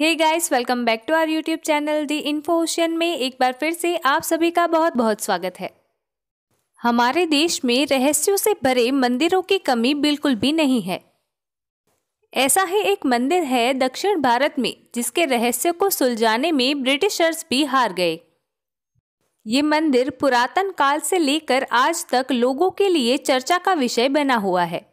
hey guys welcome back to our YouTube channel the info ocean में एक बार फिर से आप सभी का बहुत बहुत स्वागत है हमारे देश में रहस्यों से भरे मंदिरों की कमी बिल्कुल भी नहीं है ऐसा ही एक मंदिर है दक्षिण भारत में जिसके रहस्य को सुलझाने में ब्रिटिशर्स भी हार गए ये मंदिर पुरातन काल से लेकर आज तक लोगों के लिए चर्चा का विषय बना हुआ है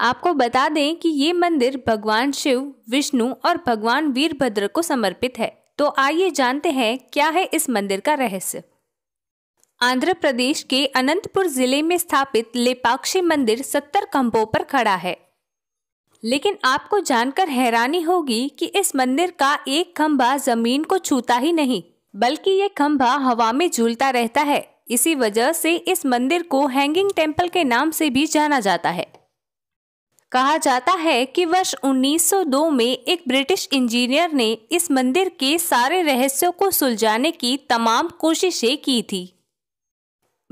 आपको बता दें कि ये मंदिर भगवान शिव विष्णु और भगवान वीरभद्र को समर्पित है तो आइए जानते हैं क्या है इस मंदिर का रहस्य आंध्र प्रदेश के अनंतपुर जिले में स्थापित लेपाक्षी मंदिर सत्तर खंभों पर खड़ा है लेकिन आपको जानकर हैरानी होगी कि इस मंदिर का एक खंभा जमीन को छूता ही नहीं बल्कि ये खंभा हवा में झूलता रहता है इसी वजह से इस मंदिर को हैंगिंग टेम्पल के नाम से भी जाना जाता है कहा जाता है कि वर्ष 1902 में एक ब्रिटिश इंजीनियर ने इस मंदिर के सारे रहस्यों को सुलझाने की तमाम कोशिशें की थी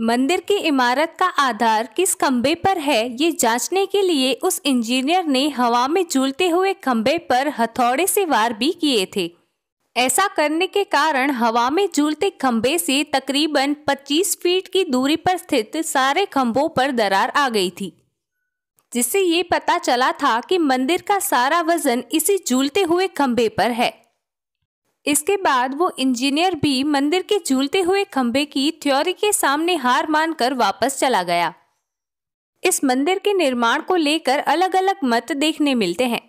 मंदिर की इमारत का आधार किस खंबे पर है ये जांचने के लिए उस इंजीनियर ने हवा में झूलते हुए खंबे पर हथौड़े से वार भी किए थे ऐसा करने के कारण हवा में झूलते खंबे से तकरीबन 25 फीट की दूरी पर स्थित सारे खंभों पर दरार आ गई थी जिससे ये पता चला था कि मंदिर का सारा वजन इसी झूलते हुए खंभे पर है इसके बाद वो इंजीनियर भी मंदिर के झूलते हुए खंभे की थ्योरी के सामने हार मानकर वापस चला गया इस मंदिर के निर्माण को लेकर अलग अलग मत देखने मिलते हैं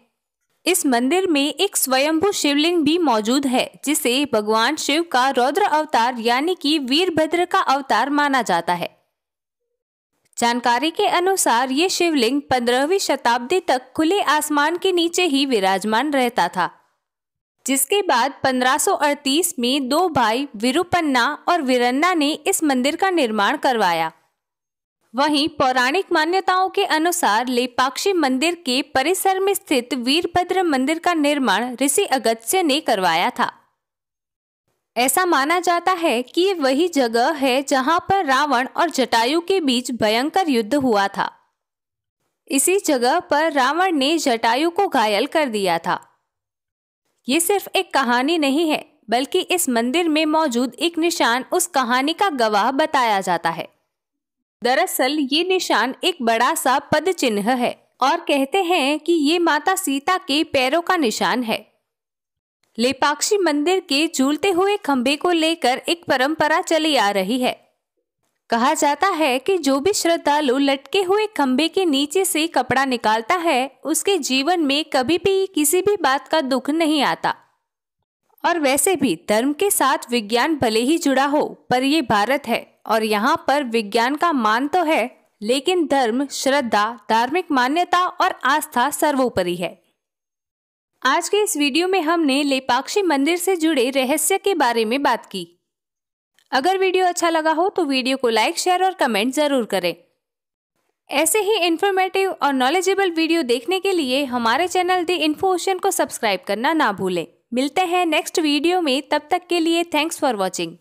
इस मंदिर में एक स्वयंभू शिवलिंग भी मौजूद है जिसे भगवान शिव का रौद्र अवतार यानी कि वीरभद्र का अवतार माना जाता है जानकारी के अनुसार ये शिवलिंग पंद्रहवीं शताब्दी तक खुले आसमान के नीचे ही विराजमान रहता था जिसके बाद 1538 में दो भाई विरुपन्ना और वीरन्ना ने इस मंदिर का निर्माण करवाया वहीं पौराणिक मान्यताओं के अनुसार लेपाक्षी मंदिर के परिसर में स्थित वीरभद्र मंदिर का निर्माण ऋषि अगस्त्य ने करवाया था ऐसा माना जाता है कि ये वही जगह है जहां पर रावण और जटायु के बीच भयंकर युद्ध हुआ था इसी जगह पर रावण ने जटायु को घायल कर दिया था ये सिर्फ एक कहानी नहीं है बल्कि इस मंदिर में मौजूद एक निशान उस कहानी का गवाह बताया जाता है दरअसल ये निशान एक बड़ा सा पद चिन्ह है और कहते हैं कि ये माता सीता के पैरों का निशान है लेपाक्षी मंदिर के झूलते हुए खंभे को लेकर एक परंपरा चली आ रही है कहा जाता है कि जो भी श्रद्धालु लटके हुए खंबे के नीचे से कपड़ा निकालता है उसके जीवन में कभी भी किसी भी बात का दुख नहीं आता और वैसे भी धर्म के साथ विज्ञान भले ही जुड़ा हो पर ये भारत है और यहाँ पर विज्ञान का मान तो है लेकिन धर्म श्रद्धा धार्मिक मान्यता और आस्था सर्वोपरि है आज के इस वीडियो में हमने लेपाक्षी मंदिर से जुड़े रहस्य के बारे में बात की अगर वीडियो अच्छा लगा हो तो वीडियो को लाइक शेयर और कमेंट ज़रूर करें ऐसे ही इन्फॉर्मेटिव और नॉलेजेबल वीडियो देखने के लिए हमारे चैनल द इन्फो ओशन को सब्सक्राइब करना ना भूलें मिलते हैं नेक्स्ट वीडियो में तब तक के लिए थैंक्स फॉर वॉचिंग